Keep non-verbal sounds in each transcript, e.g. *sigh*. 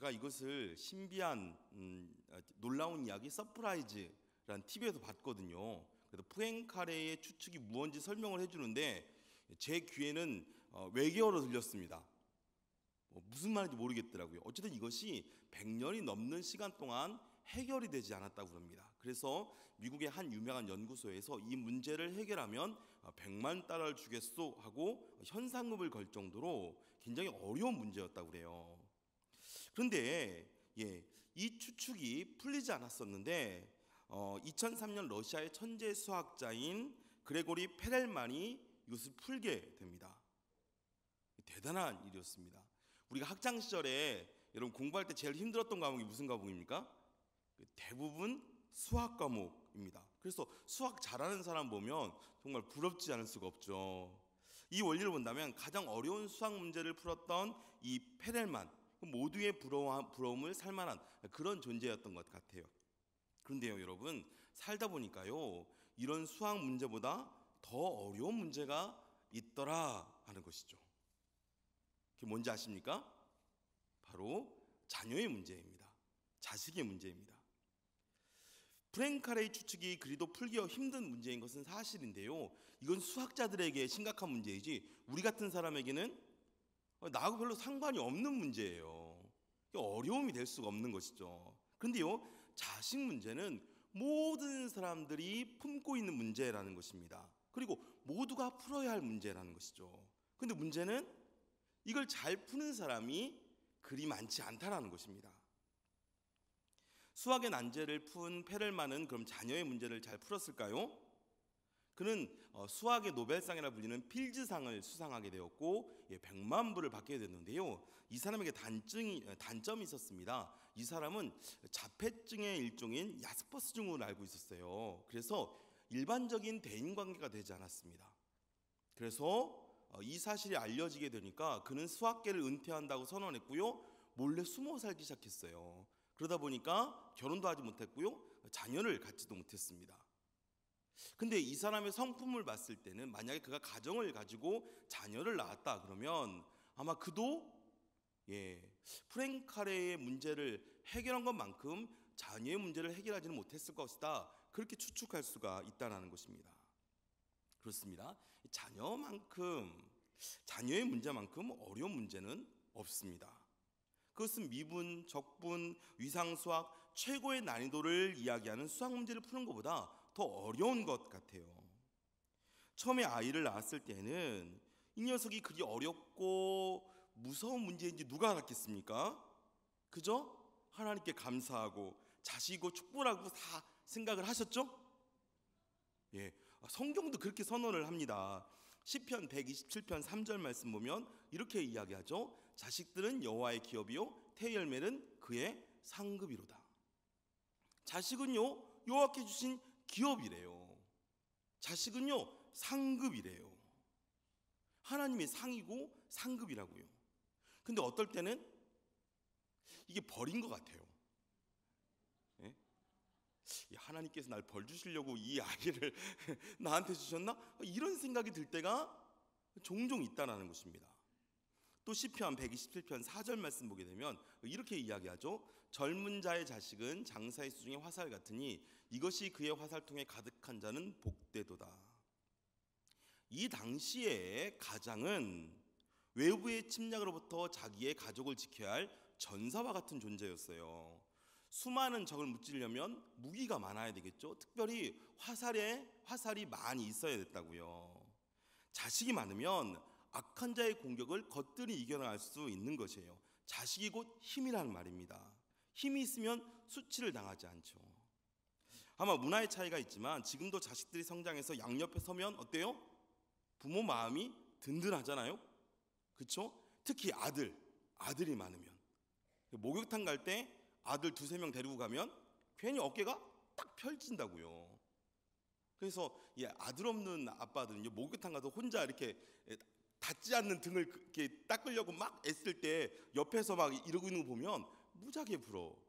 제가 이것을 신비한 음, 아, 놀라운 이야기 서프라이즈라는 TV에서 봤거든요. 그래서 푸엔카레의 추측이 무언지 설명을 해주는데 제 귀에는 어, 외계어로 들렸습니다. 뭐 무슨 말인지 모르겠더라고요. 어쨌든 이것이 100년이 넘는 시간 동안 해결이 되지 않았다고 합니다. 그래서 미국의 한 유명한 연구소에서 이 문제를 해결하면 100만 어, 달러를 주겠소 하고 현상금을 걸 정도로 굉장히 어려운 문제였다고 그래요. 그런데 예, 이 추측이 풀리지 않았었는데 어, 2003년 러시아의 천재 수학자인 그레고리 페렐만이 이것을 풀게 됩니다. 대단한 일이었습니다. 우리가 학창 시절에 여러분 공부할 때 제일 힘들었던 과목이 무슨 과목입니까? 그 대부분 수학 과목입니다. 그래서 수학 잘하는 사람 보면 정말 부럽지 않을 수가 없죠. 이 원리를 본다면 가장 어려운 수학 문제를 풀었던 이 페렐만 그 모두의 부러움을 살만한 그런 존재였던 것 같아요. 그런데요, 여러분, 살다 보니까요, 이런 수학 문제보다 더 어려운 문제가 있더라 하는 것이죠. 그게 뭔지 아십니까? 바로 자녀의 문제입니다. 자식의 문제입니다. 프랭카레의 추측이 그리도 풀기 힘든 문제인 것은 사실인데요. 이건 수학자들에게 심각한 문제이지 우리 같은 사람에게는 나하고 별로 상관이 없는 문제예요. 어려움이 될 수가 없는 것이죠. 그런데요, 자식 문제는 모든 사람들이 품고 있는 문제라는 것입니다. 그리고 모두가 풀어야 할 문제라는 것이죠. 근데 문제는 이걸 잘 푸는 사람이 그리 많지 않다라는 것입니다. 수학의 난제를 푼 페렐만은 그럼 자녀의 문제를 잘 풀었을까요? 그는 어, 수학의 노벨상이라 불리는 필즈상을 수상하게 되었고 100만 예, 불을 받게 됐는데요. 이 사람에게 단증이 어, 단점이 있었습니다. 이 사람은 자폐증의 일종인 야스퍼스증으로 알고 있었어요. 그래서 일반적인 대인 관계가 되지 않았습니다. 그래서 어, 이 사실이 알려지게 되니까 그는 수학계를 은퇴한다고 선언했고요. 몰래 숨어 살기 시작했어요. 그러다 보니까 결혼도 하지 못했고요. 자녀를 갖지도 못했습니다. 근데 이 사람의 성품을 봤을 때는 만약에 그가 가정을 가지고 자녀를 낳았다 그러면 아마 그도 예, 프랭카레의 문제를 해결한 것만큼 자녀의 문제를 해결하지는 못했을 것이다. 그렇게 추측할 수가 있다는 것입니다. 그렇습니다. 자녀만큼 자녀의 문제만큼 어려운 문제는 없습니다. 그것은 미분, 적분, 위상수학 최고의 난이도를 이야기하는 수학 문제를 푸는 것보다 더 어려운 것 같아요. 처음에 아이를 낳았을 때는 이 녀석이 그리 어렵고 무서운 문제인지 누가 알았겠습니까? 그죠? 하나님께 감사하고 자식이고 축복하고 다 생각을 하셨죠? 예. 성경도 그렇게 선언을 합니다. 시편 127편 3절 말씀 보면 이렇게 이야기하죠. 자식들은 여호와의 기업이요 태열매는 그의 상급이로다. 자식은요 요약해 주신 기업이래요. 자식은요, 상급이래요. 하나님의 상이고 상급이라고요. 근데 어떨 때는 이게 벌인 것 같아요. 예? 하나님께서 날 벌 주시려고 이 아기를 *laughs* 나한테 주셨나? 이런 생각이 들 때가 종종 있다라는 것입니다. 또 시편 127편 4절 말씀 보게 되면 이렇게 이야기하죠. 젊은 자의 자식은 장사의 수중의 화살 같으니 이것이 그의 화살통에 가득한 자는 복되도다. 이 당시에 가장은 외부의 침략으로부터 자기의 가족을 지켜야 할 전사와 같은 존재였어요. 수많은 적을 무찌려면 무기가 많아야 되겠죠. 특별히 화살에 화살이 많이 있어야 됐다고요. 자식이 많으면 악한 자의 공격을 거뜬히 이겨나갈 수 있는 것이에요. 자식이 곧 힘이라는 말입니다. 힘이 있으면 수치를 당하지 않죠. 아마 문화의 차이가 있지만 지금도 자식들이 성장해서 양옆에 서면 어때요? 부모 마음이 든든하잖아요. 그렇죠? 특히 아들, 아들이 많으면 목욕탕 갈 때 아들 두세 명 데리고 가면 괜히 어깨가 딱 펼친다고요. 그래서 이 아들 없는 아빠들은 목욕탕 가서 혼자 이렇게 닿지 않는 등을 이렇게 닦으려고 막 애쓸 때 옆에서 막 이러고 있는 거 보면 무지하게 부러워.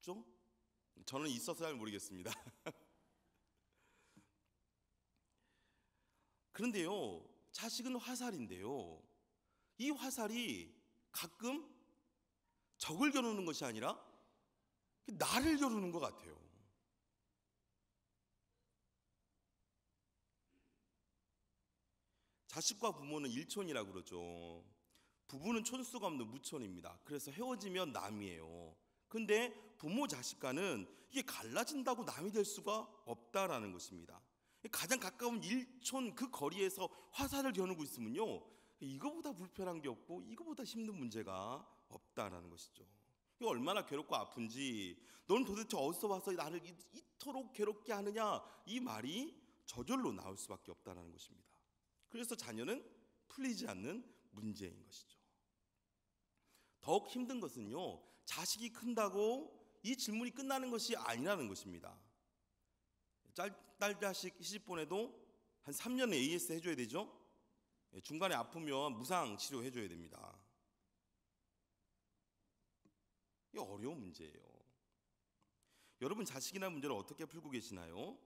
좀? 저는 있어서 잘 모르겠습니다. *laughs* 그런데요, 자식은 화살인데요. 이 화살이 가끔 적을 겨누는 것이 아니라 나를 겨누는 것 같아요. 자식과 부모는 일촌이라 그러죠. 부부는 촌수가 없는 무촌입니다. 그래서 헤어지면 남이에요. 근데 부모 자식 과는 이게 갈라진다고 남이 될 수가 없다라는 것입니다. 가장 가까운 일촌 그 거리에서 화살을 겨누고 있으면요. 이거보다 불편한 게 없고 이거보다 힘든 문제가 없다라는 것이죠. 이거 얼마나 괴롭고 아픈지 넌 도대체 어디서 와서 나를 이토록 괴롭게 하느냐 이 말이 저절로 나올 수밖에 없다라는 것입니다. 그래서 자녀는 풀리지 않는 문제인 것이죠. 더욱 힘든 것은요, 자식이 큰다고 이 질문이 끝나는 것이 아니라는 것입니다. 딸 자식 시집 보내도 한 3년에 AS 해줘야 되죠. 예, 중간에 아프면 무상 치료 해줘야 됩니다. 이 어려운 문제예요. 여러분 자식이나 문제를 어떻게 풀고 계시나요?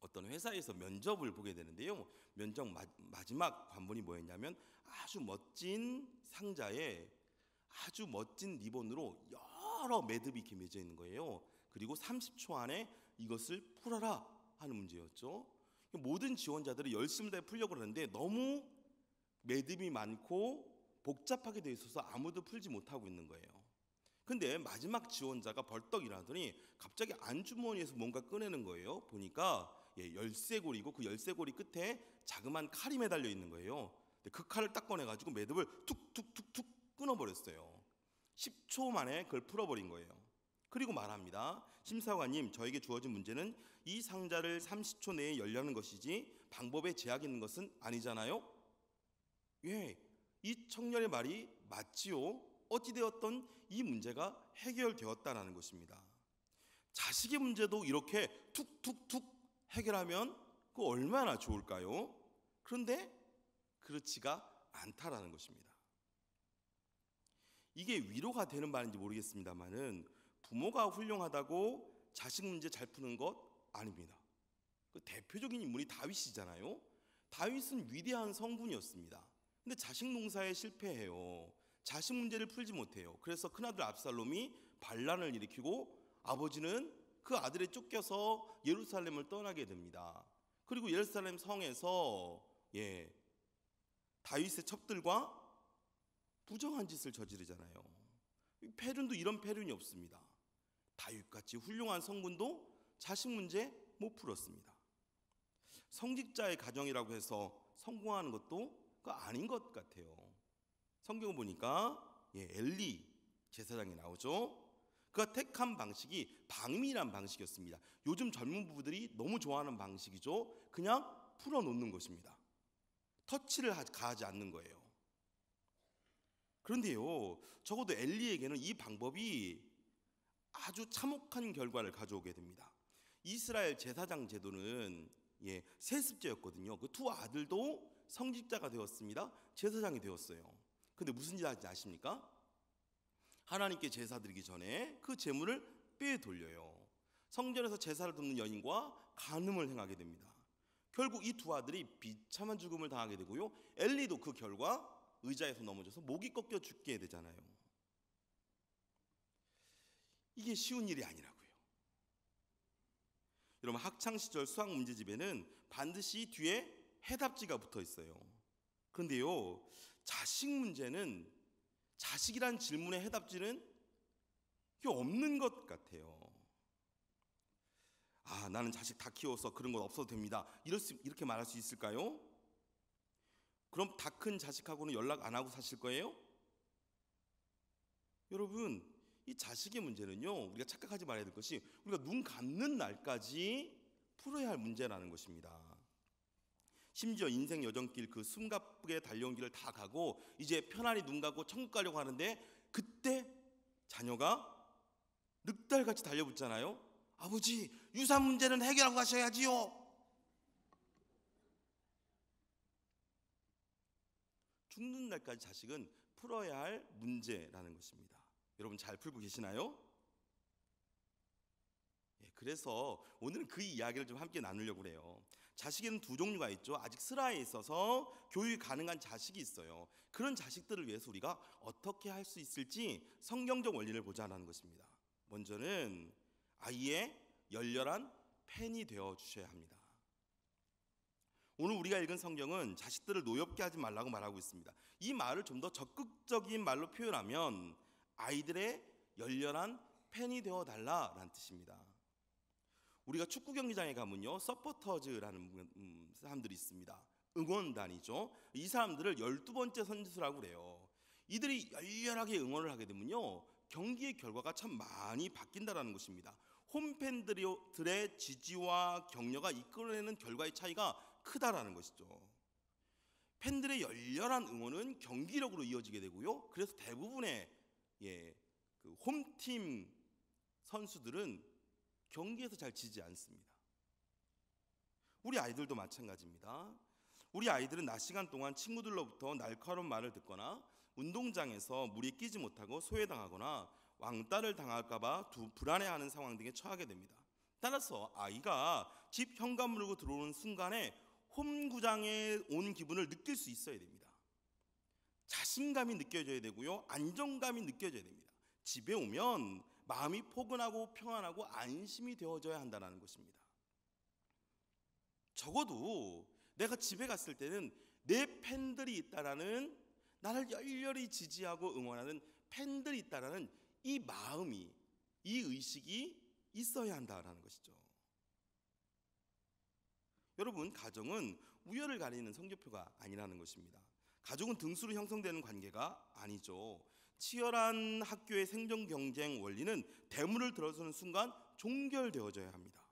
어떤 회사에서 면접을 보게 되는데요. 면접 마지막 관문이 뭐였냐면 아주 멋진 상자에 아주 멋진 리본으로 여러 매듭이 기매져 있는 거예요. 그리고 30초 안에 이것을 풀어라 하는 문제였죠. 모든 지원자들이 열심히 다 풀려고 하는데 너무 매듭이 많고 복잡하게 돼 있어서 아무도 풀지 못하고 있는 거예요. 근데 마지막 지원자가 벌떡 일어나더니 갑자기 안주머니에서 뭔가 꺼내는 거예요. 보니까 예, 열쇠고리고그 열쇠고리 끝에 자그만 칼이 매달려 있는 거예요. 근데 그 칼을 딱 꺼내가지고 매듭을 툭 툭 툭 툭 끊어버렸어요. 10초 만에 그걸 풀어버린 거예요. 그리고 말합니다. 심사관님, 저에게 주어진 문제는 이 상자를 30초 내에 열려는 것이지 방법에 제약이 있는 것은 아니잖아요. 예, 이 청년의 말이 맞지요. 어찌되었던 이 문제가 해결되었다라는 것입니다. 자식의 문제도 이렇게 툭툭툭 해결하면 그 얼마나 좋을까요? 그런데 그렇지가 않다라는 것입니다. 이게 위로가 되는 말인지 모르겠습니다만은 부모가 훌륭하다고 자식 문제 잘 푸는 것 아닙니다. 그 대표적인 인물이 다윗이잖아요. 다윗은 위대한 성군이었습니다. 근데 자식 농사에 실패해요. 자식 문제를 풀지 못해요. 그래서 큰아들 압살롬이 반란을 일으키고 아버지는 그 아들에 쫓겨서 예루살렘을 떠나게 됩니다. 그리고 예루살렘 성에서 예, 다윗의 첩들과 부정한 짓을 저지르잖아요. 페륜도 이런 페륜이 없습니다. 다윗같이 훌륭한 성분도 자식 문제 못 풀었습니다. 성직자의 가정이라고 해서 성공하는 것도 그 아닌 것 같아요. 성경 보니까 예, 엘리 제사장이 나오죠. 그가 택한 방식이 방미란 방식이었습니다. 요즘 젊은 부부들이 너무 좋아하는 방식이죠. 그냥 풀어놓는 것입니다. 터치를 가하지 않는 거예요. 그런데요, 적어도 엘리에게는 이 방법이 아주 참혹한 결과를 가져오게 됩니다. 이스라엘 제사장 제도는 예, 세습제였거든요. 그 두 아들도 성직자가 되었습니다. 제사장이 되었어요. 근데 무슨 일인지 아십니까? 하나님께 제사드리기 전에 그 재물을 빼돌려요. 성전에서 제사를 돕는 여인과 간음을 행하게 됩니다. 결국 이 두 아들이 비참한 죽음을 당하게 되고요. 엘리도 그 결과 의자에서 넘어져서 목이 꺾여 죽게 되잖아요. 이게 쉬운 일이 아니라고요. 여러분 학창 시절 수학 문제집에는 반드시 뒤에 해답지가 붙어 있어요. 그런데요. 자식 문제는 자식이란 질문의 해답지는 없는 것 같아요. 아, 나는 자식 다 키워서 그런 건 없어도 됩니다. 이렇게 말할 수 있을까요? 그럼 다 큰 자식하고는 연락 안 하고 사실 거예요? 여러분, 이 자식의 문제는요, 우리가 착각하지 말아야 될 것이 우리가 눈 감는 날까지 풀어야 할 문제라는 것입니다. 심지어 인생 여정길 그 숨가쁘게 달려온 길을 다 가고 이제 편안히 눈 감고 천국 가려고 하는데 그때 자녀가 늑달같이 달려붙잖아요. 아버지 유산 문제는 해결하고 가셔야지요. 죽는 날까지 자식은 풀어야 할 문제라는 것입니다. 여러분 잘 풀고 계시나요? 예, 그래서 오늘은 그 이야기를 좀 함께 나누려고 그래요. 자식에는 두 종류가 있죠. 아직 슬하에 있어서 교육이 가능한 자식이 있어요. 그런 자식들을 위해서 우리가 어떻게 할 수 있을지 성경적 원리를 보자는 라 것입니다. 먼저는 아이의 열렬한 팬이 되어 주셔야 합니다. 오늘 우리가 읽은 성경은 자식들을 노엽게 하지 말라고 말하고 있습니다. 이 말을 좀 더 적극적인 말로 표현하면 아이들의 열렬한 팬이 되어 달라라는 뜻입니다. 우리가 축구 경기장에 가면요 서포터즈라는 음, 사람들이 있습니다. 응원단이죠. 이 사람들을 열두 번째 선수라고 그래요. 이들이 열렬하게 응원을 하게 되면요 경기의 결과가 참 많이 바뀐다라는 것입니다. 홈팬들의 지지와 격려가 이끌어내는 결과의 차이가 크다라는 것이죠. 팬들의 열렬한 응원은 경기력으로 이어지게 되고요. 그래서 대부분의 예, 그 홈팀 선수들은 경기에서 잘 지지 않습니다. 우리 아이들도 마찬가지입니다. 우리 아이들은 낮 시간 동안 친구들로부터 날카로운 말을 듣거나 운동장에서 물이 끼지 못하고 소외당하거나 왕따를 당할까봐 불안해하는 상황 등에 처하게 됩니다. 따라서 아이가 집 현관 물고 들어오는 순간에 홈구장에 온 기분을 느낄 수 있어야 됩니다. 자신감이 느껴져야 되고요. 안정감이 느껴져야 됩니다. 집에 오면 마음이 포근하고 평안하고 안심이 되어져야 한다는 것입니다. 적어도 내가 집에 갔을 때는 내 팬들이 있다라는 나를 열렬히 지지하고 응원하는 팬들이 있다라는 이 마음이 이 의식이 있어야 한다라는 것이죠. 여러분 가정은 우열을 가리는 성적표가 아니라는 것입니다. 가족은 등수로 형성되는 관계가 아니죠. 치열한 학교의 생존 경쟁 원리는 대문을 들어서는 순간 종결되어져야 합니다.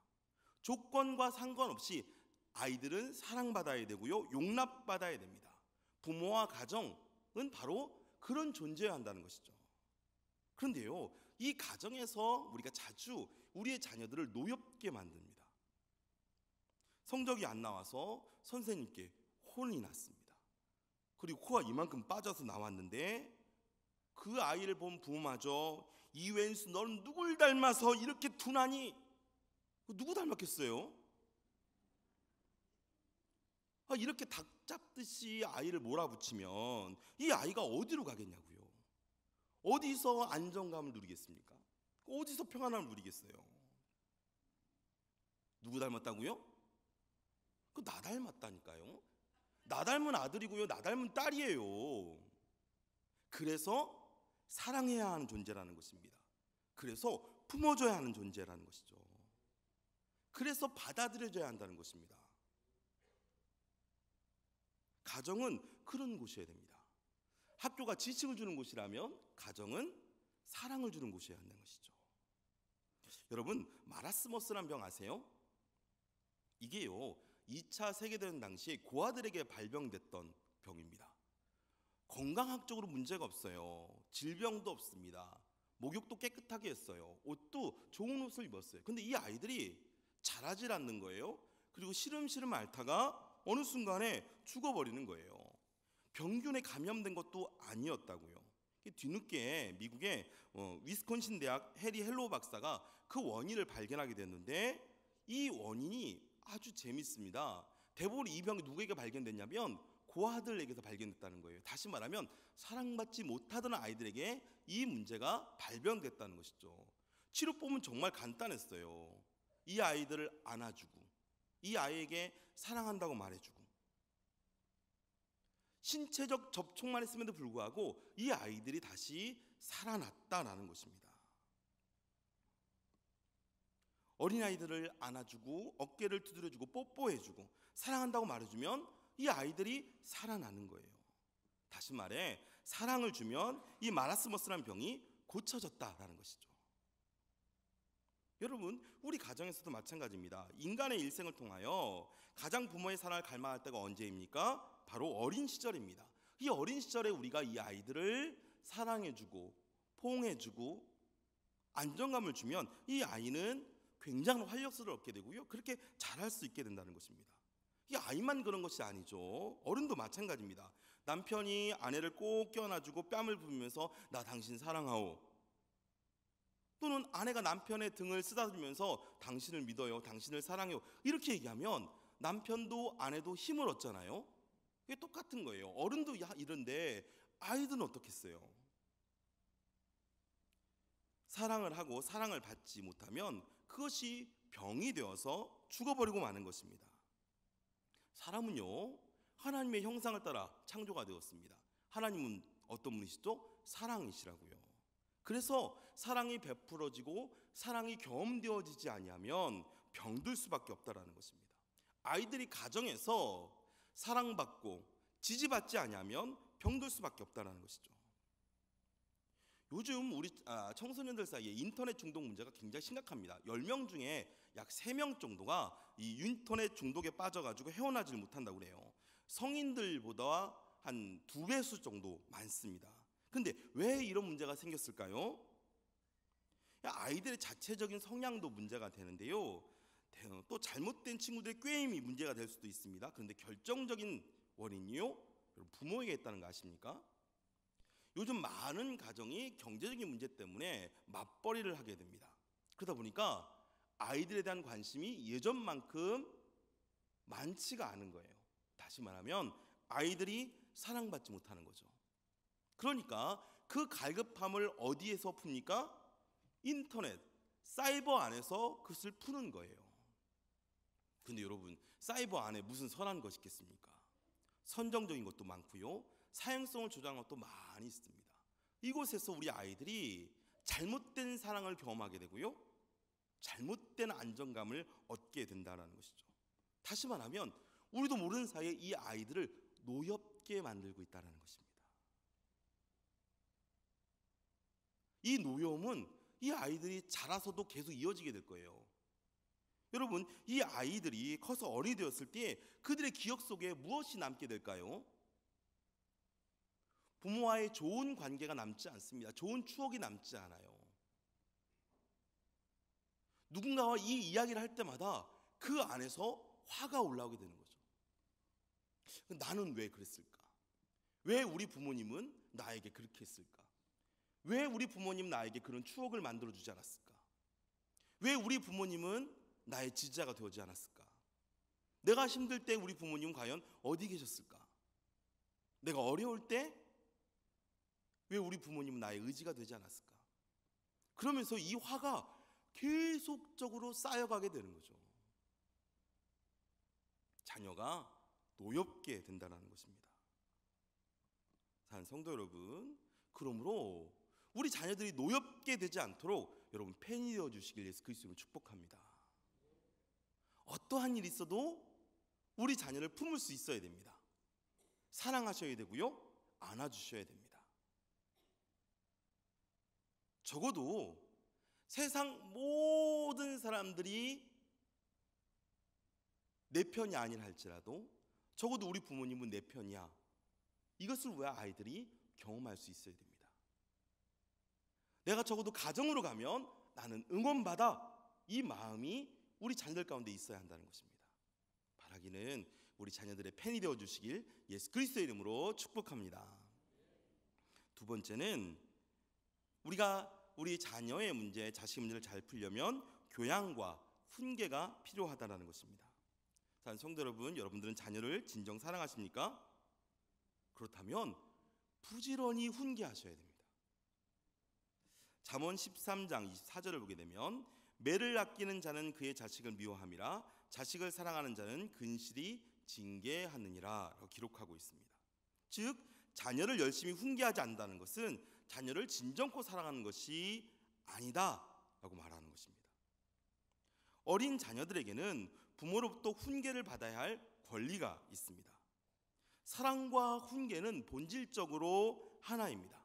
조건과 상관없이 아이들은 사랑받아야 되고요, 용납받아야 됩니다. 부모와 가정은 바로 그런 존재여야 한다는 것이죠. 그런데요, 이 가정에서 우리가 자주 우리의 자녀들을 노엽게 만듭니다. 성적이 안 나와서 선생님께 혼이 났습니다. 그리고 코가 이만큼 빠져서 나왔는데 그 아이를 본 부모마저 이웬수 너는 누굴 닮아서 이렇게 둔하니? 누구 닮았겠어요? 아, 이렇게 닭 잡듯이 아이를 몰아붙이면 이 아이가 어디로 가겠냐고요. 어디서 안정감을 누리겠습니까? 어디서 평안함을 누리겠어요? 누구 닮았다고요? 그 나 닮았다니까요. 나 닮은 아들이고요. 나 닮은 딸이에요. 그래서 사랑해야 하는 존재라는 것입니다. 그래서 품어줘야 하는 존재라는 것이죠. 그래서 받아들여져야 한다는 것입니다. 가정은 그런 곳이어야 됩니다. 학교가 지식을 주는 곳이라면 가정은 사랑을 주는 곳이어야 한는 것이죠. 여러분 마라스머스란 병 아세요? 이게요 2차 세계대전 당시 고아들에게 발병됐던 병입니다. 건강학적으로 문제가 없어요. 질병도 없습니다. 목욕도 깨끗하게 했어요. 옷도 좋은 옷을 입었어요. 근데 이 아이들이 자라질 않는 거예요. 그리고 시름시름 앓다가 어느 순간에 죽어버리는 거예요. 병균에 감염된 것도 아니었다고요. 뒤늦게 미국의 어, 위스콘신 대학 해리 헬로우 박사가 그 원인을 발견하게 됐는데 이 원인이 아주 재밌습니다. 대부분 이 병이 누구에게 발견됐냐면 고아들에게서 발견됐다는 거예요. 다시 말하면 사랑받지 못하던 아이들에게 이 문제가 발병됐다는 것이죠. 치료법은 정말 간단했어요. 이 아이들을 안아주고 이 아이에게 사랑한다고 말해주고 신체적 접촉만 했음에도 불구하고 이 아이들이 다시 살아났다라는 것입니다. 어린아이들을 안아주고 어깨를 두드려주고 뽀뽀해주고 사랑한다고 말해주면 이 아이들이 살아나는 거예요. 다시 말해 사랑을 주면 이 마라스머스라는 병이 고쳐졌다라는 것이죠. 여러분, 우리 가정에서도 마찬가지입니다. 인간의 일생을 통하여 가장 부모의 사랑을 갈망할 때가 언제입니까? 바로 어린 시절입니다. 이 어린 시절에 우리가 이 아이들을 사랑해주고 포옹해주고 안정감을 주면 이 아이는 굉장한 활력소를 얻게 되고요. 그렇게 잘할 수 있게 된다는 것입니다. 이게 아이만 그런 것이 아니죠. 어른도 마찬가지입니다. 남편이 아내를 꼭 껴안아주고 뺨을 부비면서 나 당신 사랑하오. 또는 아내가 남편의 등을 쓰다듬면서 당신을 믿어요, 당신을 사랑해요. 이렇게 얘기하면 남편도 아내도 힘을 얻잖아요. 이게 똑같은 거예요. 어른도 야 이런데 아이들은 어떻겠어요? 사랑을 하고 사랑을 받지 못하면 그것이 병이 되어서 죽어버리고 마는 것입니다. 사람은요, 하나님의 형상을 따라 창조가 되었습니다. 하나님은 어떤 분이시죠? 사랑이시라고요. 그래서 사랑이 베풀어지고 사랑이 경험되어지지 아니면 병들 수밖에 없다라는 것입니다. 아이들이 가정에서 사랑받고 지지받지 아니면 병들 수밖에 없다라는 것이죠. 요즘 우리 아, 청소년들 사이에 인터넷 중독 문제가 굉장히 심각합니다. 10명 중에 약 3명 정도가 이 인터넷 중독에 빠져가지고 헤어나질 못한다고 그래요. 성인들보다 한 두 배수 정도 많습니다. 근데 왜 이런 문제가 생겼을까요? 아이들의 자체적인 성향도 문제가 되는데요. 또 잘못된 친구들의 꾀임이 문제가 될 수도 있습니다. 그런데 결정적인 원인이요? 부모에게 있다는 거 아십니까? 요즘 많은 가정이 경제적인 문제 때문에 맞벌이를 하게 됩니다. 그러다 보니까 아이들에 대한 관심이 예전만큼 많지가 않은 거예요. 다시 말하면 아이들이 사랑받지 못하는 거죠. 그러니까 그 갈급함을 어디에서 풉니까? 인터넷, 사이버 안에서 그것을 푸는 거예요. 근데 여러분, 사이버 안에 무슨 선한 것이 있겠습니까? 선정적인 것도 많고요. 사행성을 주장한 것도 많이 있습니다. 이곳에서 우리 아이들이 잘못된 사랑을 경험하게 되고요. 잘못된 안정감을 얻게 된다는 것이죠. 다시 말하면 우리도 모르는 사이에 이 아이들을 노엽게 만들고 있다는 것입니다. 이 노염은 이 아이들이 자라서도 계속 이어지게 될 거예요. 여러분, 이 아이들이 커서 어른 되었을 때 그들의 기억 속에 무엇이 남게 될까요? 부모와의 좋은 관계가 남지 않습니다. 좋은 추억이 남지 않아요. 누군가와 이 이야기를 할 때마다 그 안에서 화가 올라오게 되는 거죠. 나는 왜 그랬을까? 왜 우리 부모님은 나에게 그렇게 했을까? 왜 우리 부모님 나에게 그런 추억을 만들어 주지 않았을까? 왜 우리 부모님은 나의 지자가 되지 않았을까? 내가 힘들 때 우리 부모님 은 과연 어디 계셨을까? 내가 어려울 때왜 우리 부모님은 나의 의지가 되지 않았을까? 그러면서 이 화가 계속적으로 쌓여가게 되는 거죠. 자녀가 노엽게 된다는 것입니다. 산 성도 여러분, 그러므로 우리 자녀들이 노엽게 되지 않도록 여러분 팬이 되어 주시길 예수 그리스도를 축복합니다. 어떠한 일이 있어도 우리 자녀를 품을 수 있어야 됩니다. 사랑하셔야 되고요. 안아 주셔야 됩니다. 적어도 세상 모든 사람들이 내 편이 아니라 할지라도 적어도 우리 부모님은 내 편이야. 이것을 왜 아이들이 경험할 수 있어야 됩니다. 내가 적어도 가정으로 가면 나는 응원받아 이 마음이 우리 자녀들 가운데 있어야 한다는 것입니다. 바라기는 우리 자녀들의 팬이 되어 주시길 예수 그리스도의 이름으로 축복합니다. 두 번째는 우리가 우리 자녀의 문제, 자식 문제를 잘 풀려면 교양과 훈계가 필요하다라는 것입니다. 자, 성도 여러분, 여러분들은 자녀를 진정 사랑하십니까? 그렇다면 부지런히 훈계하셔야 됩니다. 잠언 13장 24절을 보게 되면 매를 아끼는 자는 그의 자식을 미워함이라 자식을 사랑하는 자는 근실이 징계하느니라 기록하고 있습니다. 즉 자녀를 열심히 훈계하지 않는다는 것은 자녀를 진정코 사랑하는 것이 아니다라고 말하는 것입니다. 어린 자녀들에게는 부모로부터 훈계를 받아야 할 권리가 있습니다. 사랑과 훈계는 본질적으로 하나입니다.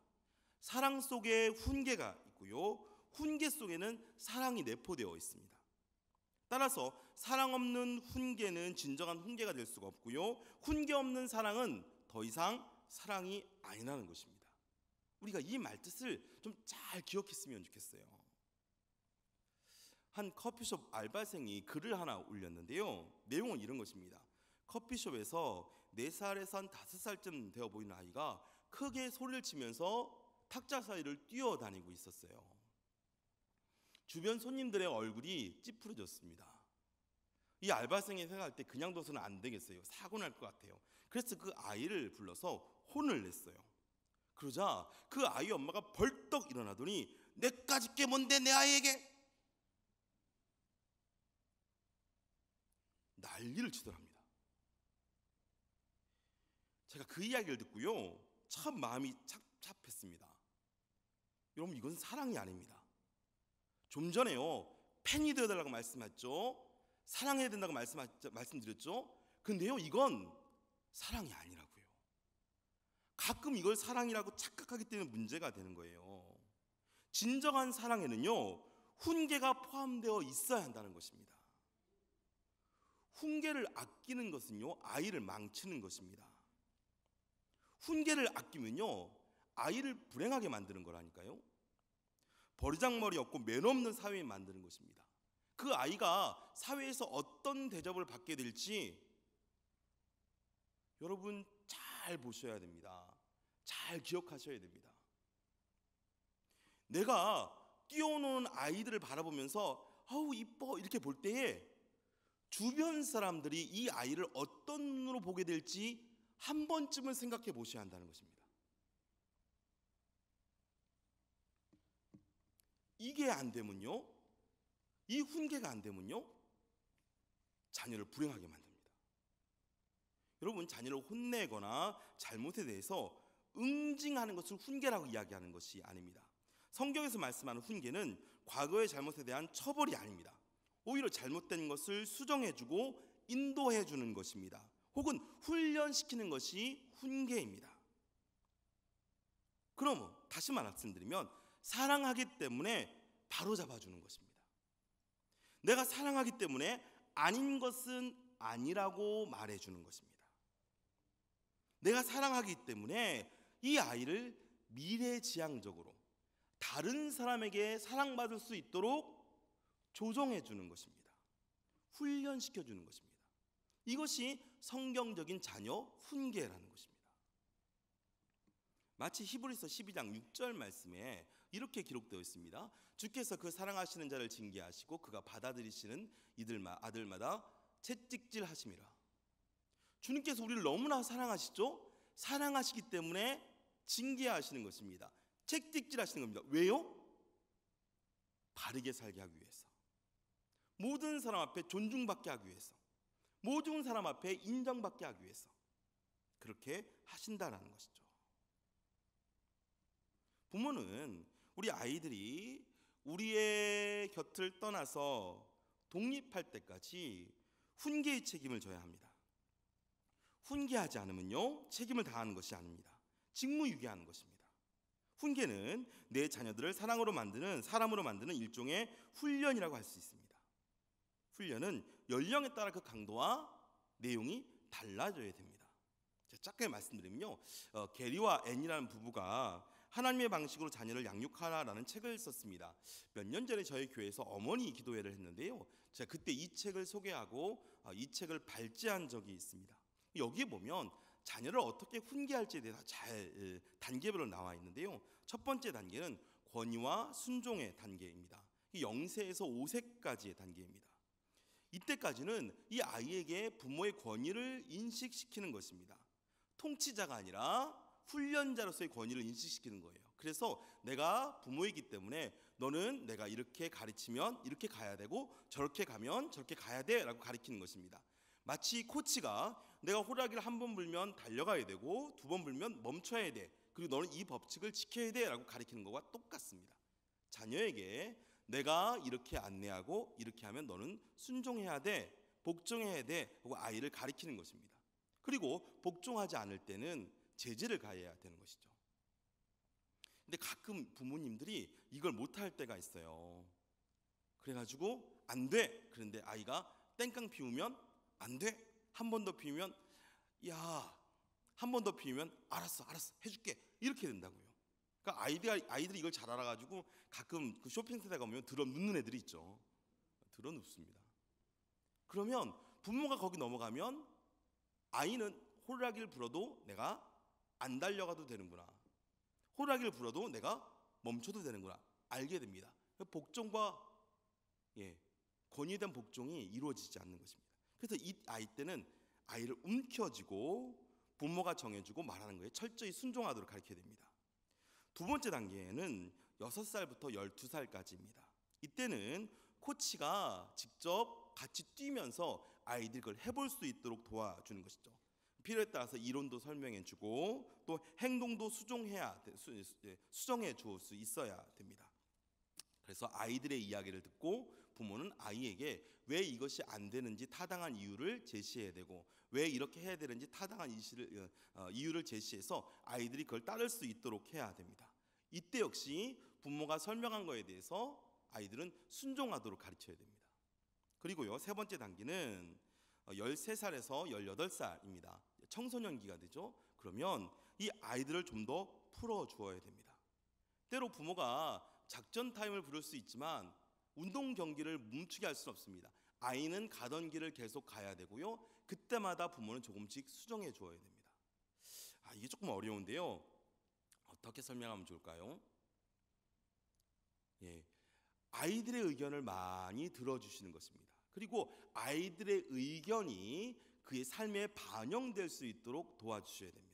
사랑 속에 훈계가 있고요. 훈계 속에는 사랑이 내포되어 있습니다. 따라서 사랑 없는 훈계는 진정한 훈계가 될 수가 없고요. 훈계 없는 사랑은 더 이상 사랑이 아니라는 것입니다. 우리가 이 말뜻을 좀 잘 기억했으면 좋겠어요. 한 커피숍 알바생이 글을 하나 올렸는데요. 내용은 이런 것입니다. 커피숍에서 4살에서 한 5살쯤 되어 보이는 아이가 크게 소리를 치면서 탁자 사이를 뛰어다니고 있었어요. 주변 손님들의 얼굴이 찌푸려졌습니다. 이 알바생이 생각할 때 그냥 둬서는 안 되겠어요. 사고 날 것 같아요. 그래서 그 아이를 불러서 혼을 냈어요. 그러자 그 아이 엄마가 벌떡 일어나더니 내까지 게 뭔데 내 아이에게 난리를 치더랍니다. 제가 그 이야기를 듣고요. 참 마음이 착잡했습니다. 여러분 이건 사랑이 아닙니다. 좀 전에요. 팬이 되어달라고 말씀했죠. 사랑해야 된다고 말씀, 말씀드렸죠. 근데요 이건 사랑이 아니라 가끔 이걸 사랑이라고 착각하기 때문에 문제가 되는 거예요. 진정한 사랑에는요, 훈계가 포함되어 있어야 한다는 것입니다. 훈계를 아끼는 것은요, 아이를 망치는 것입니다. 훈계를 아끼면요, 아이를 불행하게 만드는 거라니까요. 버리장머리 없고 맨 없는 사회 만드는 것입니다. 그 아이가 사회에서 어떤 대접을 받게 될지 여러분 잘 보셔야 됩니다. 잘 기억하셔야 됩니다. 내가 뛰어노는 아이들을 바라보면서 아우 이뻐 이렇게 볼 때에 주변 사람들이 이 아이를 어떤 눈으로 보게 될지 한 번쯤은 생각해 보셔야 한다는 것입니다. 이게 안 되면요. 이 훈계가 안 되면요. 자녀를 불행하게 만듭니다. 여러분 자녀를 혼내거나 잘못에 대해서 응징하는 것을 훈계라고 이야기하는 것이 아닙니다. 성경에서 말씀하는 훈계는 과거의 잘못에 대한 처벌이 아닙니다. 오히려 잘못된 것을 수정해주고 인도해주는 것입니다. 혹은 훈련시키는 것이 훈계입니다. 그럼 다시 말씀드리면 사랑하기 때문에 바로 잡아주는 것입니다. 내가 사랑하기 때문에 아닌 것은 아니라고 말해주는 것입니다. 내가 사랑하기 때문에 이 아이를 미래지향적으로 다른 사람에게 사랑받을 수 있도록 조정해 주는 것입니다. 훈련시켜 주는 것입니다. 이것이 성경적인 자녀 훈계라는 것입니다. 마치 히브리서 12장 6절 말씀에 이렇게 기록되어 있습니다. 주께서 그 사랑하시는 자를 징계하시고 그가 받아들이시는 이들마 아들마다 채찍질 하심이라. 주님께서 우리를 너무나 사랑하시죠? 사랑하시기 때문에 징계하시는 것입니다. 책찍질 하시는 겁니다. 왜요? 바르게 살게 하기 위해서. 모든 사람 앞에 존중받게 하기 위해서. 모든 사람 앞에 인정받게 하기 위해서. 그렇게 하신다라는 것이죠. 부모는 우리 아이들이 우리의 곁을 떠나서 독립할 때까지 훈계의 책임을 져야 합니다. 훈계하지 않으면요, 책임을 다하는 것이 아닙니다. 직무유기하는 것입니다. 훈계는 내 자녀들을 사랑으로 만드는 사람으로 만드는 일종의 훈련이라고 할 수 있습니다. 훈련은 연령에 따라 그 강도와 내용이 달라져야 됩니다. 짧게 말씀드리면요, 어, 게리와 앤이라는 부부가 하나님의 방식으로 자녀를 양육하라라는 책을 썼습니다. 몇 년 전에 저희 교회에서 어머니 기도회를 했는데요. 제가 그때 이 책을 소개하고 어, 이 책을 발제한 적이 있습니다. 여기에 보면 자녀를 어떻게 훈계할지에 대해서 잘 단계별로 나와 있는데요. 첫 번째 단계는 권위와 순종의 단계입니다. 영세에서 5세까지의 단계입니다. 이때까지는 이 아이에게 부모의 권위를 인식시키는 것입니다. 통치자가 아니라 훈련자로서의 권위를 인식시키는 거예요. 그래서 내가 부모이기 때문에 너는 내가 이렇게 가르치면 이렇게 가야 되고 저렇게 가면 저렇게 가야 돼라고 가르치는 것입니다. 마치 코치가 내가 호락이를한 번 불면 달려가야 되고 두 번 불면 멈춰야 돼. 그리고 너는 이 법칙을 지켜야 돼라고 가리키는 것과 똑같습니다. 자녀에게 내가 이렇게 안내하고 이렇게 하면 너는 순종해야 돼. 복종해야 돼. 하고 아이를 가리키는 것입니다. 그리고 복종하지 않을 때는 제재를 가해야 되는 것이죠. 근데 가끔 부모님들이 이걸 못할 때가 있어요. 그래가지고 안 돼. 그런데 아이가 땡깡 피우면 안 돼? 한 번 더 피면 야, 한 번 더 피면 알았어, 알았어, 해줄게. 이렇게 된다고요. 그러니까 아이들, 아이들이 이걸 잘 알아가지고 가끔 그 쇼핑센터 가면 들어 눕는 애들이 있죠. 들어 눕습니다. 그러면 부모가 거기 넘어가면 아이는 호루라기를 불어도 내가 안 달려가도 되는구나. 호루라기를 불어도 내가 멈춰도 되는구나. 알게 됩니다. 복종과 예, 권위에 대한 복종이 이루어지지 않는 것입니다. 그래서 이 아이 때는 아이를 움켜쥐고 부모가 정해주고 말하는 거에 철저히 순종하도록 가르쳐야 됩니다. 두 번째 단계는 6살부터 12살까지입니다. 이때는 코치가 직접 같이 뛰면서 아이들 그걸 해볼 수 있도록 도와주는 것이죠. 필요에 따라서 이론도 설명해 주고 또 행동도 수정해야 예, 수정해 줄 수 있어야 됩니다. 그래서 아이들의 이야기를 듣고 부모는 아이에게 왜 이것이 안 되는지 타당한 이유를 제시해야 되고 왜 이렇게 해야 되는지 타당한 어, 어, 이유를 제시해서 아이들이 그걸 따를 수 있도록 해야 됩니다. 이때 역시 부모가 설명한 거에 대해서 아이들은 순종하도록 가르쳐야 됩니다. 그리고요, 세 번째 단계는 13살에서 어, 18살입니다. 청소년기가 되죠. 그러면 이 아이들을 좀 더 풀어 주어야 됩니다. 때로 부모가 작전 타임을 부를 수 있지만 운동 경기를 멈추게 할 수는 없습니다. 아이는 가던 길을 계속 가야 되고요. 그때마다 부모는 조금씩 수정해 주어야 됩니다. 아, 이게 조금 어려운데요. 어떻게 설명하면 좋을까요? 예. 아이들의 의견을 많이 들어주시는 것입니다. 그리고 아이들의 의견이 그의 삶에 반영될 수 있도록 도와주셔야 됩니다.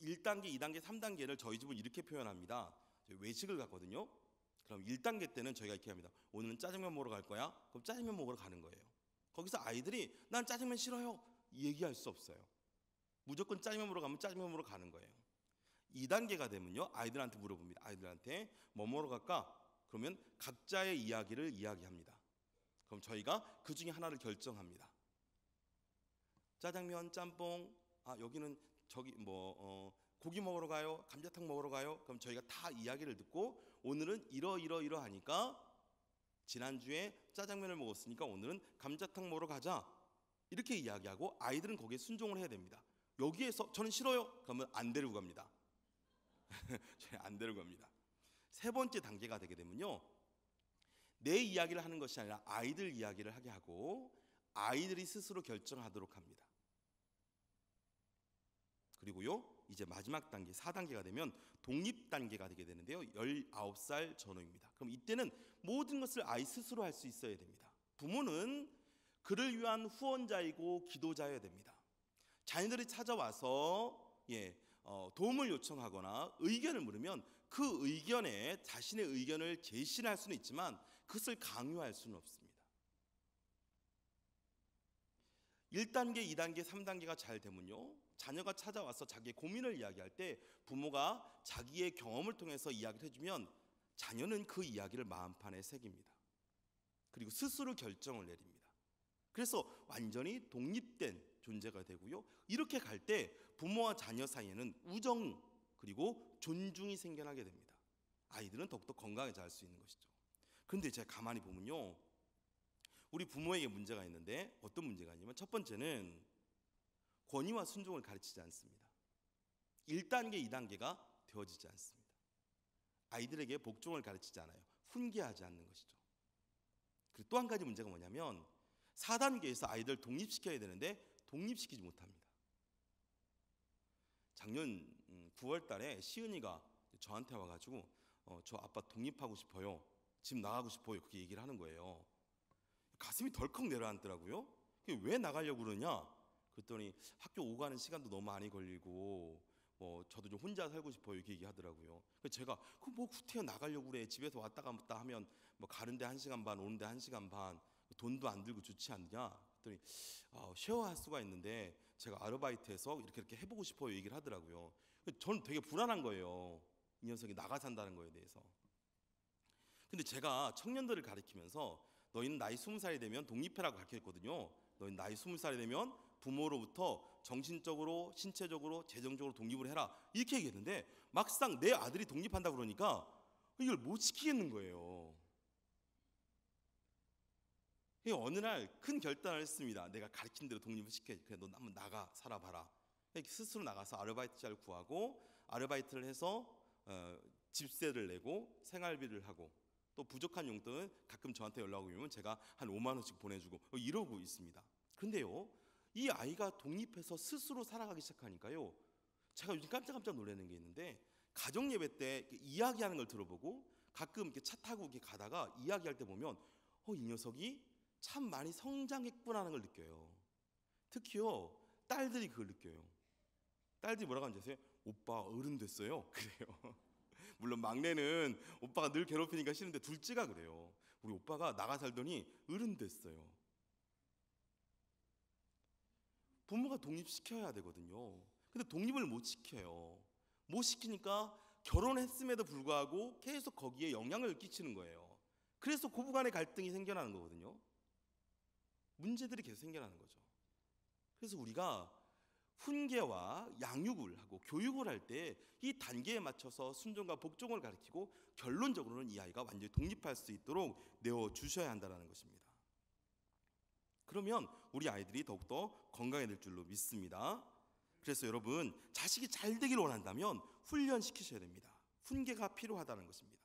1단계, 어, 2단계, 3단계를 저희 집은 이렇게 표현합니다. 외식을 갔거든요. 그럼 1단계 때는 저희가 이렇게 합니다. 오늘은 짜장면 먹으러 갈 거야. 그럼 짜장면 먹으러 가는 거예요. 거기서 아이들이 난 짜장면 싫어요. 얘기할 수 없어요. 무조건 짜장면 먹으러 가면 짜장면 먹으러 가는 거예요. 2단계가 되면요. 아이들한테 물어봅니다. 아이들한테 뭐 먹으러 갈까? 그러면 각자의 이야기를 이야기합니다. 그럼 저희가 그 중에 하나를 결정합니다. 짜장면, 짬뽕, 아 여기는 저기 뭐 어, 고기 먹으러 가요, 감자탕 먹으러 가요. 그럼 저희가 다 이야기를 듣고 오늘은 이러이러이러하니까 지난주에 짜장면을 먹었으니까 오늘은 감자탕 먹으러 가자. 이렇게 이야기하고 아이들은 거기에 순종을 해야 됩니다. 여기에서 저는 싫어요. 그러면 안 데리고 갑니다. *laughs* 안 데리고 갑니다. 세 번째 단계가 되게 되면요. 내 이야기를 하는 것이 아니라 아이들 이야기를 하게 하고 아이들이 스스로 결정하도록 합니다. 그리고요. 이제 마지막 단계 4단계가 되면 독립 단계가 되게 되는데요. 19살 전후입니다. 그럼 이때는 모든 것을 아이 스스로 할 수 있어야 됩니다. 부모는 그를 위한 후원자이고 기도자여야 됩니다. 자녀들이 찾아와서 예, 어, 도움을 요청하거나 의견을 물으면 그 의견에 자신의 의견을 제시할 수는 있지만 그것을 강요할 수는 없습니다. 1단계, 2단계, 3단계가 잘 되면요. 자녀가 찾아와서 자기의 고민을 이야기할 때 부모가 자기의 경험을 통해서 이야기를 해주면 자녀는 그 이야기를 마음판에 새깁니다. 그리고 스스로 결정을 내립니다. 그래서 완전히 독립된 존재가 되고요. 이렇게 갈 때 부모와 자녀 사이에는 우정 그리고 존중이 생겨나게 됩니다. 아이들은 더욱더 건강에 잘수 있는 것이죠. 그런데 제가 가만히 보면요. 우리 부모에게 문제가 있는데 어떤 문제가 있냐면 첫 번째는 권위와 순종을 가르치지 않습니다. 1단계, 2단계가 되어지지 않습니다. 아이들에게 복종을 가르치지 않아요. 훈계하지 않는 것이죠. 그리고 또 한 가지 문제가 뭐냐면 4단계에서 아이들 독립시켜야 되는데 독립시키지 못합니다. 작년 9월 음, 달에 시은이가 저한테 와가지고 어, 저 아빠 독립하고 싶어요. 집 나가고 싶어요. 그렇게 얘기를 하는 거예요. 가슴이 덜컥 내려앉더라고요. 왜 나가려고 그러냐? 그랬더니 학교 오 가는 시간도 너무 많이 걸리고 뭐 저도 좀 혼자 살고 싶어요 이렇게 얘기하더라고요. 그래서 제가 그뭐 구태여 나가려고 그래 집에서 왔다 갔다 하면 뭐 가는데 한 시간 반 오는데 한 시간 반 돈도 안 들고 좋지 않냐? 그랬더니 어, 쉐어할 수가 있는데 제가 아르바이트해서 이렇게 이렇게 해보고 싶어 얘기를 하더라고요. 그 저는 되게 불안한 거예요. 이 녀석이 나가 산다는 거에 대해서. 근데 제가 청년들을 가리키면서 너희는 나이 스무 살이 되면 독립해라고 가르쳤거든요. 너희는 나이 스무 살이 되면 부모로부터 정신적으로, 신체적으로, 재정적으로 독립을 해라 이렇게 얘기했는데 막상 내 아들이 독립한다 그러니까 이걸 못시키겠는 거예요. 어느 날 큰 결단을 했습니다. 내가 가르친 대로 독립을 시켜. 그래 너 한번 나가 살아봐라. 스스로 나가서 아르바이트를 구하고 아르바이트를 해서 어, 집세를 내고 생활비를 하고 또 부족한 용돈은 가끔 저한테 연락 오면 제가 한 5만 원씩 보내주고 어, 이러고 있습니다. 근데요 이 아이가 독립해서 스스로 살아가기 시작하니까요. 제가 요즘 깜짝깜짝 놀라는 게 있는데 가정 예배 때 이야기하는 걸 들어보고 가끔 이렇게 차 타고 이렇게 가다가 이야기할 때 보면 어이 녀석이 참 많이 성장했구나라는 걸 느껴요. 특히요 딸들이 그걸 느껴요. 딸들이 뭐라고 하는지 아세요? 오빠 어른 됐어요. *laughs* 그래요. 물론 막내는 오빠가 늘 괴롭히니까 싫은데 둘째가 그래요. 우리 오빠가 나가 살더니 어른 됐어요. 부모가 독립시켜야 되거든요. 근데 독립을 못 시켜요. 못 시키니까 결혼했음에도 불구하고 계속 거기에 영향을 끼치는 거예요. 그래서 고부간의 갈등이 생겨나는 거거든요. 문제들이 계속 생겨나는 거죠. 그래서 우리가 훈계와 양육을 하고 교육을 할 때 이 단계에 맞춰서 순종과 복종을 가르치고 결론적으로는 이 아이가 완전히 독립할 수 있도록 내어 주셔야 한다는 것입니다. 그러면 우리 아이들이 더욱더 건강해질 줄로 믿습니다. 그래서 여러분 자식이 잘 되길 원한다면 훈련시키셔야 됩니다. 훈계가 필요하다는 것입니다.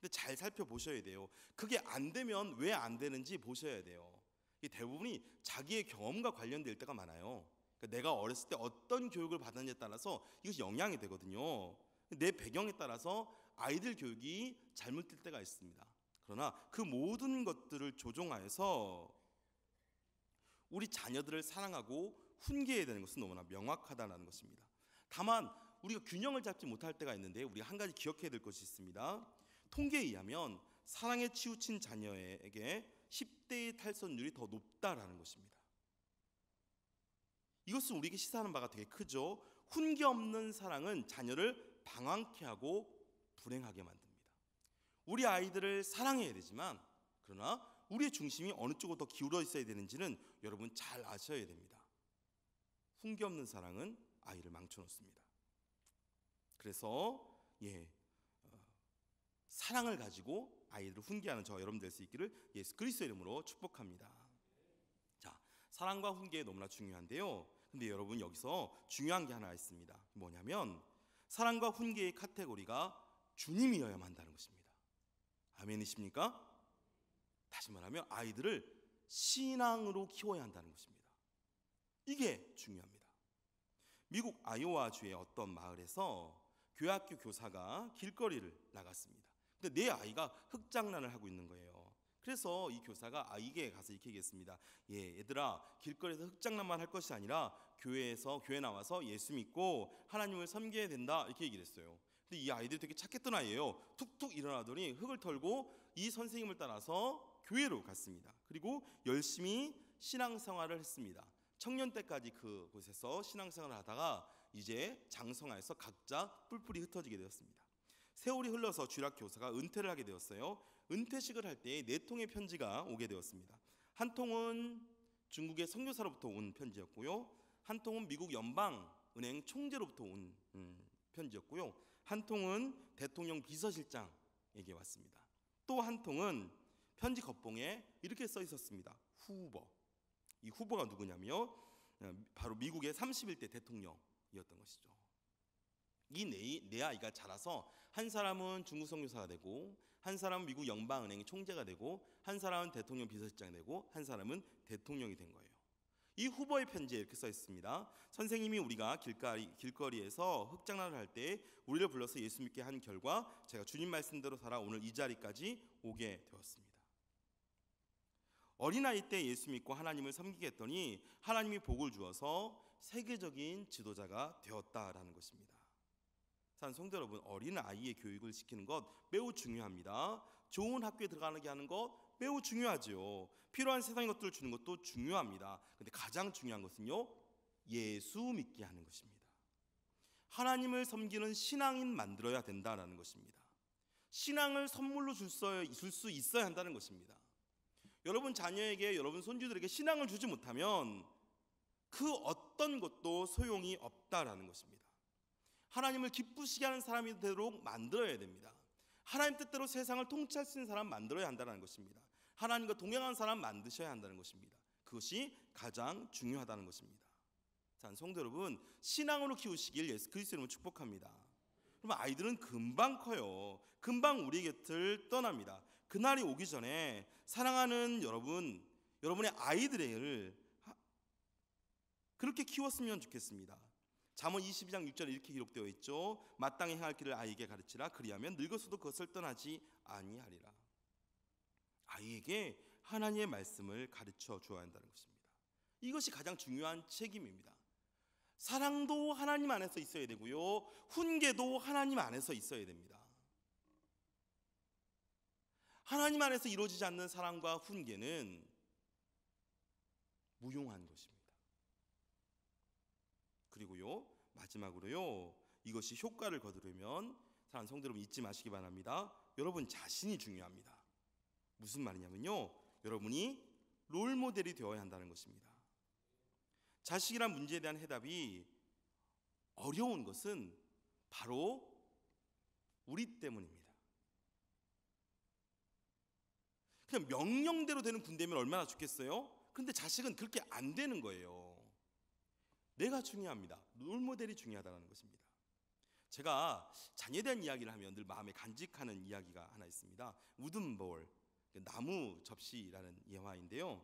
근데 잘 살펴보셔야 돼요. 그게 안 되면 왜 안 되는지 보셔야 돼요. 대부분이 자기의 경험과 관련될 때가 많아요. 그러니까 내가 어렸을 때 어떤 교육을 받았냐에 따라서 이것이 영향이 되거든요. 내 배경에 따라서 아이들 교육이 잘못될 때가 있습니다. 그러나 그 모든 것들을 조종하여서 우리 자녀들을 사랑하고 훈계해야 되는 것은 너무나 명확하다는 것입니다. 다만 우리가 균형을 잡지 못할 때가 있는데 우리한 가지 기억해야 될 것이 있습니다. 통계에 의하면 사랑에 치우친 자녀에게 10대의 탈선율이 더 높다라는 것입니다. 이것은 우리에게 시사하는 바가 되게 크죠. 훈계 없는 사랑은 자녀를 방황케 하고 불행하게 만듭니다. 우리 아이들을 사랑해야 되지만 그러나 우리의 중심이 어느 쪽으로 더 기울어 있어야 되는지는 여러분 잘 아셔야 됩니다. 훈계 없는 사랑은 아이를 망쳐놓습니다. 그래서 예 어, 사랑을 가지고 아이들을 훈계하는 저 여러분 될수 있기를 예수 그리스도 이름으로 축복합니다. 자 사랑과 훈계 너무나 중요한데요. 근데 여러분 여기서 중요한 게 하나 있습니다. 뭐냐면 사랑과 훈계의 카테고리가 주님이어야 한다는 것입니다. 아멘이십니까? 다시 말하면 아이들을 신앙으로 키워야 한다는 것입니다. 이게 중요합니다. 미국 아이오와주의 어떤 마을에서 교학교 교사가 길거리를 나갔습니다. 근데 내 아이가 흙장난을 하고 있는 거예요. 그래서 이 교사가 아이에게 가서 이렇게 얘기했습니다. 예, 얘들아, 길거리에서 흙장난만 할 것이 아니라 교회에서 교회 나와서 예수 믿고 하나님을 섬겨야 된다 이렇게 얘기를 했어요. 근데 이 아이들이 되게 착했던 아이예요. 툭툭 일어나더니 흙을 털고 이 선생님을 따라서 교회로 갔습니다. 그리고 열심히 신앙생활을 했습니다. 청년 때까지 그곳에서 신앙생활을 하다가 이제 장성하에서 각자 뿔뿔이 흩어지게 되었습니다. 세월이 흘러서 쥐락 교사가 은퇴를 하게 되었어요. 은퇴식을 할 때 네 통의 편지가 오게 되었습니다. 한 통은 중국의 선교사로부터 온 편지였고요. 한 통은 미국 연방 은행 총재로부터 온 음, 편지였고요. 한 통은 대통령 비서실장에게 왔습니다. 또 한 통은 편지 겉봉에 이렇게 써 있었습니다. 후보. 이 후보가 누구냐면 어, 바로 미국의 31대 대통령이었던 것이죠. 이네 네 아이가 자라서 한 사람은 중국 선교사가 되고 한 사람은 미국 연방은행의 총재가 되고 한 사람은 대통령 비서실장이 되고 한 사람은 대통령이 된 거예요. 이 후보의 편지에 이렇게 써 있습니다. 선생님이 우리가 길거리, 길거리에서 흑장난을 할 때 우리를 불러서 예수 믿게 한 결과 제가 주님 말씀대로 살아 오늘 이 자리까지 오게 되었습니다. 어린아이 때 예수 믿고 하나님을 섬기게 했더니 하나님이 복을 주어서 세계적인 지도자가 되었다라는 것입니다. 산 성도 여러분, 어린아이의 교육을 시키는 것 매우 중요합니다. 좋은 학교에 들어가게 하는 것 매우 중요하죠. 필요한 세상의 것들을 주는 것도 중요합니다. 근데 가장 중요한 것은요. 예수 믿게 하는 것입니다. 하나님을 섬기는 신앙인 만들어야 된다라는 것입니다. 신앙을 선물로 줄 수 있어야 한다는 것입니다. 여러분 자녀에게 여러분 손주들에게 신앙을 주지 못하면 그 어떤 것도 소용이 없다라는 것입니다. 하나님을 기쁘시게 하는 사람이 되도록 만들어야 됩니다. 하나님 뜻대로 세상을 통치할 수 있는 사람 만들어야 한다는 것입니다. 하나님과 동행하는 사람 만드셔야 한다는 것입니다. 그것이 가장 중요하다는 것입니다. 자, 성도 여러분, 신앙으로 키우시길 예수 그리스도 이름으로 축복합니다. 그럼 아이들은 금방 커요. 금방 우리 곁을 떠납니다. 그날이 오기 전에 사랑하는 여러분, 여러분의 아이들을 그렇게 키웠으면 좋겠습니다. 잠언 22장 6절에 이렇게 기록되어 있죠. 마땅히 행할 길을 아이에게 가르치라 그리하면 늙어서도 그것을 떠나지 아니하리라. 아이에게 하나님의 말씀을 가르쳐 주야 한다는 것입니다. 이것이 가장 중요한 책임입니다. 사랑도 하나님 안에서 있어야 되고요. 훈계도 하나님 안에서 있어야 됩니다. 하나님 안에서 이루어지지 않는 사랑과 훈계는 무용한 것입니다. 그리고요, 마지막으로요, 이것이 효과를 거두려면, 사랑 성도 여 잊지 마시기 바랍니다. 여러분 자신이 중요합니다. 무슨 말이냐면요, 여러분이 롤 모델이 되어야 한다는 것입니다. 자식이란 문제에 대한 해답이 어려운 것은 바로 우리 때문입니다. 그냥 명령대로 되는 군대면 얼마나 좋겠어요? 근데 자식은 그렇게 안 되는 거예요. 내가 중요합니다. 롤모델이 중요하다는 것입니다. 제가 자녀에 대한 이야기를 하면 늘 마음에 간직하는 이야기가 하나 있습니다. 우든볼 나무 접시라는 예화인데요.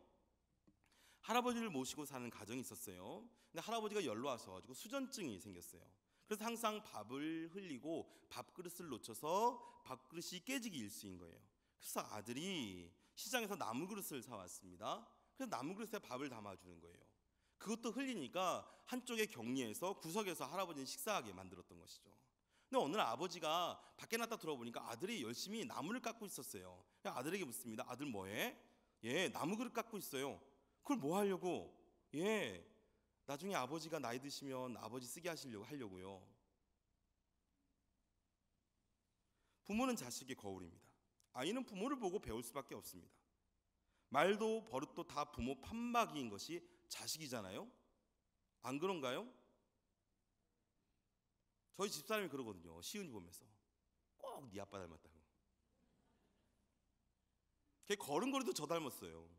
할아버지를 모시고 사는 가정이 있었어요. 근데 할아버지가 열로 와서 가지고 수전증이 생겼어요. 그래서 항상 밥을 흘리고 밥그릇을 놓쳐서 밥그릇이 깨지기 일수인 거예요. 그래서 아들이 시장에서 나무 그릇을 사왔습니다. 그래서 나무 그릇에 밥을 담아주는 거예요. 그것도 흘리니까 한쪽에 격리해서 구석에서 할아버지는 식사하게 만들었던 것이죠. 근데 어느 날 아버지가 밖에 나다 들어보니까 아들이 열심히 나무를 깎고 있었어요. 아들에게 묻습니다. 아들 뭐해? 예, 나무 그릇 깎고 있어요. 그걸 뭐 하려고? 예, 나중에 아버지가 나이 드시면 아버지 쓰게 하시려고 하려고요. 부모는 자식의 거울입니다. 아이는 부모를 보고 배울 수밖에 없습니다. 말도 버릇도 다 부모 판박이인 것이 자식이잖아요. 안 그런가요? 저희 집사람이 그러거든요. 시은이 보면서 꼭 네 아빠 닮았다고. 걔 걸음걸이도 저 닮았어요.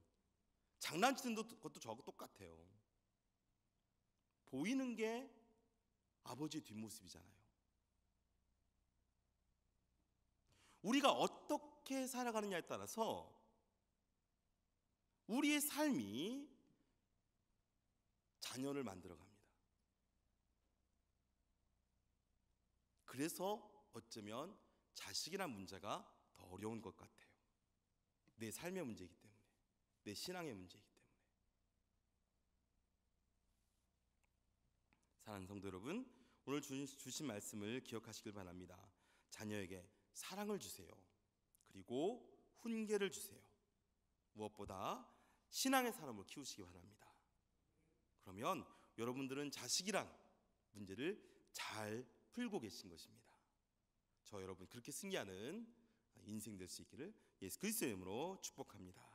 장난치는 것도 저하고 똑같아요. 보이는 게아버지 뒷모습이잖아요. 우리가 어떻게 어떻게 살아가느냐에 따라서 우리의 삶이 자녀를 만들어 갑니다. 그래서 어쩌면 자식이란 문제가 더 어려운 것 같아요. 내 삶의 문제이기 때문에, 내 신앙의 문제이기 때문에. 사랑하는 성도 여러분, 오늘 주신 말씀을 기억하시길 바랍니다. 자녀에게 사랑을 주세요. 그리고 훈계를 주세요. 무엇보다 신앙의 사람을 키우시기 바랍니다. 그러면 여러분들은 자식이랑 문제를 잘 풀고 계신 것입니다. 저 여러분 그렇게 승리하는 인생 될 수 있기를 예수 그리스도의 이름으로 축복합니다.